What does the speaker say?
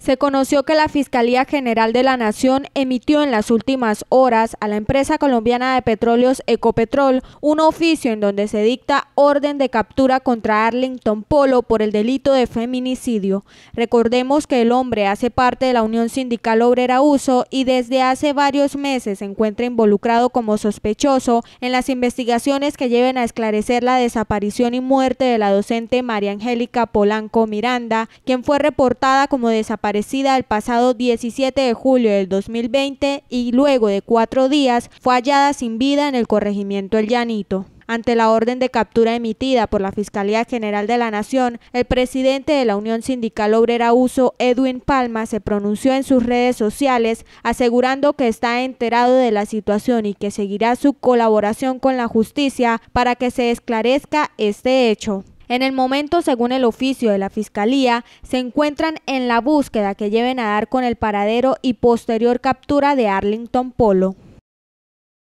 se conoció que la Fiscalía General de la Nación emitió en las últimas horas a la empresa colombiana de petróleos Ecopetrol un oficio en donde se dicta orden de captura contra Arlington Polo por el delito de feminicidio. Recordemos que el hombre hace parte de la Unión Sindical Obrera Uso y desde hace varios meses se encuentra involucrado como sospechoso en las investigaciones que lleven a esclarecer la desaparición y muerte de la docente María Angélica Polanco Miranda, quien fue reportada como desaparecida aparecida el pasado 17 de julio del 2020 y luego de cuatro días fue hallada sin vida en el corregimiento El Llanito. Ante la orden de captura emitida por la Fiscalía General de la Nación, el presidente de la Unión Sindical Obrera Uso, Edwin Palma, se pronunció en sus redes sociales asegurando que está enterado de la situación y que seguirá su colaboración con la justicia para que se esclarezca este hecho. En el momento, según el oficio de la Fiscalía, se encuentran en la búsqueda que lleven a dar con el paradero y posterior captura de Arlington Polo.